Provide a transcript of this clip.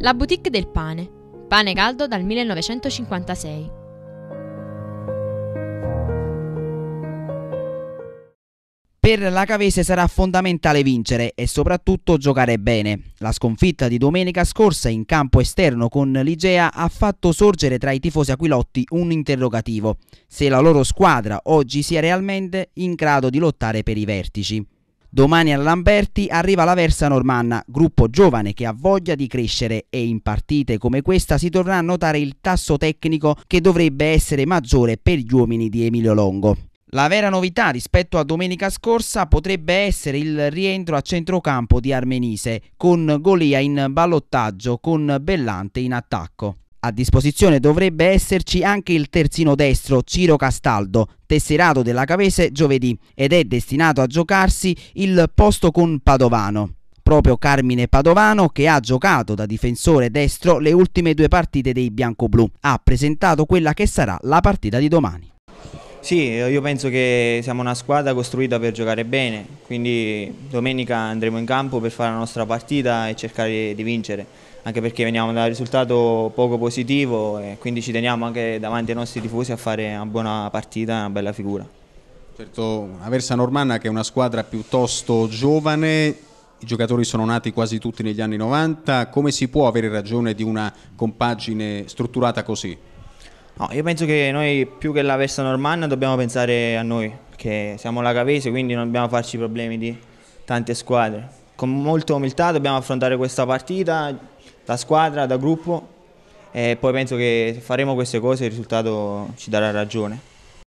La boutique del pane. Pane caldo dal 1956. Per la Cavese sarà fondamentale vincere e soprattutto giocare bene. La sconfitta di domenica scorsa in campo esterno con l'Igea ha fatto sorgere tra i tifosi aquilotti un interrogativo, se la loro squadra oggi sia realmente in grado di lottare per i vertici. Domani a Lamberti arriva la Versa Normanna, gruppo giovane che ha voglia di crescere e in partite come questa si dovrà notare il tasso tecnico che dovrebbe essere maggiore per gli uomini di Emilio Longo. La vera novità rispetto a domenica scorsa potrebbe essere il rientro a centrocampo di Armenise, con Golia in ballottaggio, con Bellante in attacco. A disposizione dovrebbe esserci anche il terzino destro Ciro Castaldo, tesserato della Cavese giovedì ed è destinato a giocarsi il posto con Padovano. Proprio Carmine Padovano, che ha giocato da difensore destro le ultime due partite dei bianco-blu, ha presentato quella che sarà la partita di domani. Sì, io penso che siamo una squadra costruita per giocare bene, quindi domenica andremo in campo per fare la nostra partita e cercare di vincere, anche perché veniamo da un risultato poco positivo e quindi ci teniamo anche davanti ai nostri tifosi a fare una buona partita, una bella figura. Certo, la Versa Normanna che è una squadra piuttosto giovane, i giocatori sono nati quasi tutti negli anni 90, come si può avere ragione di una compagine strutturata così? No, io penso che noi più che la Vesta Normanna dobbiamo pensare a noi, perché siamo la Cavese, quindi non dobbiamo farci problemi di tante squadre. Con molta umiltà dobbiamo affrontare questa partita da squadra, da gruppo e poi penso che se faremo queste cose il risultato ci darà ragione.